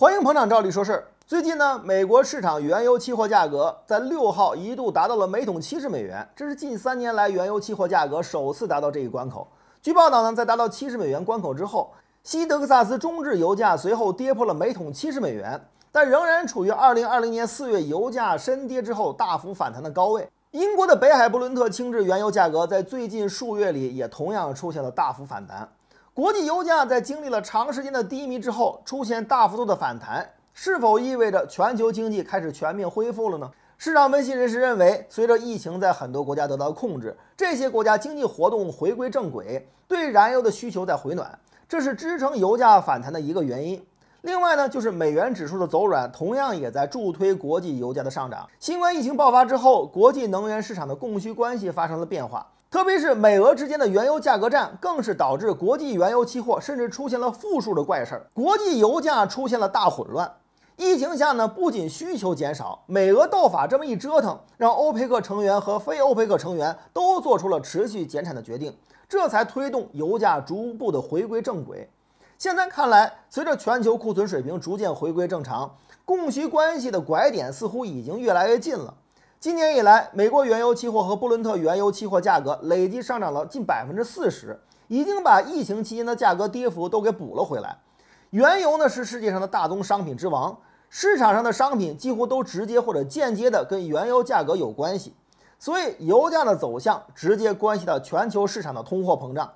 欢迎捧场，照例说事儿。最近呢，美国市场原油期货价格在六号一度达到了每桶七十美元，这是近三年来原油期货价格首次达到这一关口。据报道呢，在达到七十美元关口之后，西德克萨斯中质油价随后跌破了每桶七十美元，但仍然处于二零二零年四月油价深跌之后大幅反弹的高位。英国的北海布伦特轻质原油价格在最近数月里也同样出现了大幅反弹。国际油价在经历了长时间的低迷之后，出现大幅度的反弹，是否意味着全球经济开始全面恢复了呢？市场分析人士认为，随着疫情在很多国家得到控制，这些国家经济活动回归正轨，对燃油的需求在回暖，这是支撑油价反弹的一个原因。另外呢，就是美元指数的走软，同样也在助推国际油价的上涨。新冠疫情爆发之后，国际能源市场的供需关系发生了变化。特别是美俄之间的原油价格战，更是导致国际原油期货甚至出现了负数的怪事儿，国际油价出现了大混乱。疫情下呢，不仅需求减少，美俄斗法这么一折腾，让欧佩克成员和非欧佩克成员都做出了持续减产的决定，这才推动油价逐步的回归正轨。现在看来，随着全球库存水平逐渐回归正常，供需关系的拐点似乎已经越来越近了。今年以来，美国原油期货和布伦特原油期货价格累计上涨了近百分之四十，已经把疫情期间的价格跌幅都给补了回来。原油呢是世界上的大宗商品之王，市场上的商品几乎都直接或者间接的跟原油价格有关系，所以油价的走向直接关系到全球市场的通货膨胀。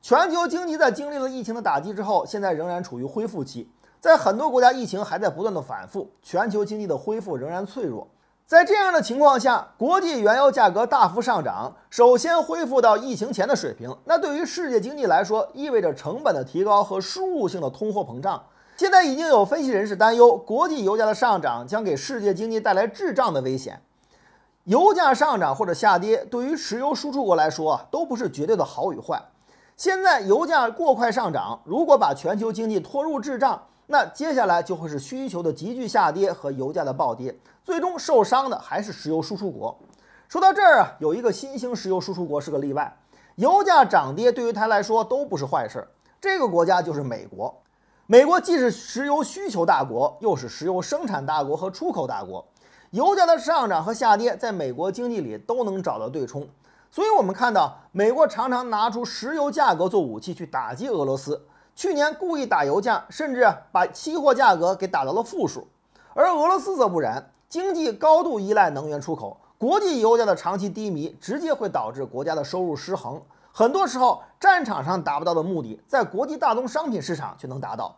全球经济在经历了疫情的打击之后，现在仍然处于恢复期，在很多国家疫情还在不断的反复，全球经济的恢复仍然脆弱。在这样的情况下，国际原油价格大幅上涨，首先恢复到疫情前的水平。那对于世界经济来说，意味着成本的提高和输入性的通货膨胀。现在已经有分析人士担忧，国际油价的上涨将给世界经济带来滞胀的危险。油价上涨或者下跌，对于石油输出国来说都不是绝对的好与坏。现在油价过快上涨，如果把全球经济拖入滞胀。那接下来就会是需求的急剧下跌和油价的暴跌，最终受伤的还是石油输出国。说到这儿啊，有一个新兴石油输出国是个例外，油价涨跌对于它来说都不是坏事儿。这个国家就是美国。美国既是石油需求大国，又是石油生产大国和出口大国。油价的上涨和下跌，在美国经济里都能找到对冲。所以我们看到，美国常常拿出石油价格做武器去打击俄罗斯。去年故意打油价，甚至把期货价格给打到了负数，而俄罗斯则不然，经济高度依赖能源出口，国际油价的长期低迷直接会导致国家的收入失衡。很多时候，战场上达不到的目的，在国际大宗商品市场却能达到。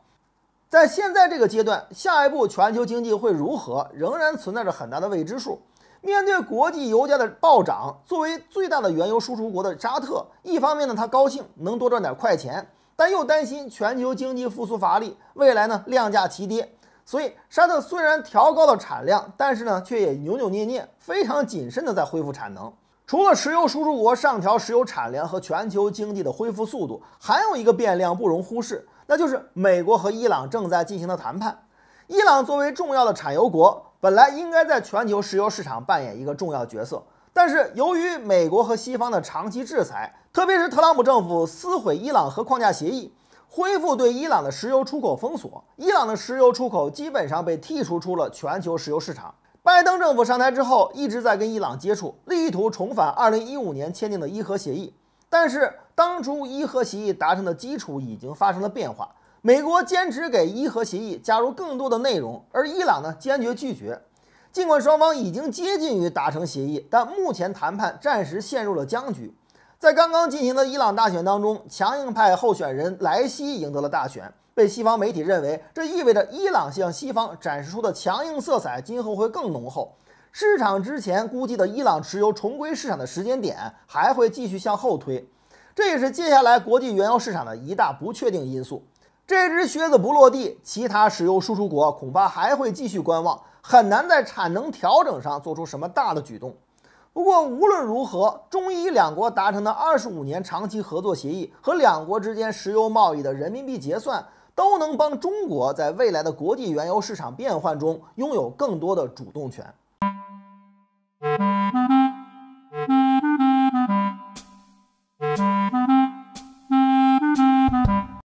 在现在这个阶段，下一步全球经济会如何，仍然存在着很大的未知数。面对国际油价的暴涨，作为最大的原油输出国的沙特，一方面呢，他高兴能多赚点快钱。但又担心全球经济复苏乏力，未来呢量价齐跌，所以沙特虽然调高了产量，但是呢却也扭扭捏捏，非常谨慎的在恢复产能。除了石油输出国上调石油产量和全球经济的恢复速度，还有一个变量不容忽视，那就是美国和伊朗正在进行的谈判。伊朗作为重要的产油国，本来应该在全球石油市场扮演一个重要角色。但是，由于美国和西方的长期制裁，特别是特朗普政府撕毁伊朗核框架协议，恢复对伊朗的石油出口封锁，伊朗的石油出口基本上被剔除出了全球石油市场。拜登政府上台之后，一直在跟伊朗接触，力图重返2015年签订的伊核协议。但是，当初伊核协议达成的基础已经发生了变化，美国坚持给伊核协议加入更多的内容，而伊朗呢，坚决拒绝。尽管双方已经接近于达成协议，但目前谈判暂时陷入了僵局。在刚刚进行的伊朗大选当中，强硬派候选人莱西赢得了大选，被西方媒体认为这意味着伊朗向西方展示出的强硬色彩今后会更浓厚。市场之前估计的伊朗石油重归市场的时间点还会继续向后推，这也是接下来国际原油市场的一大不确定因素。这只靴子不落地，其他石油输出国恐怕还会继续观望。很难在产能调整上做出什么大的举动。不过，无论如何，中伊两国达成的二十五年长期合作协议和两国之间石油贸易的人民币结算，都能帮中国在未来的国际原油市场变换中拥有更多的主动权。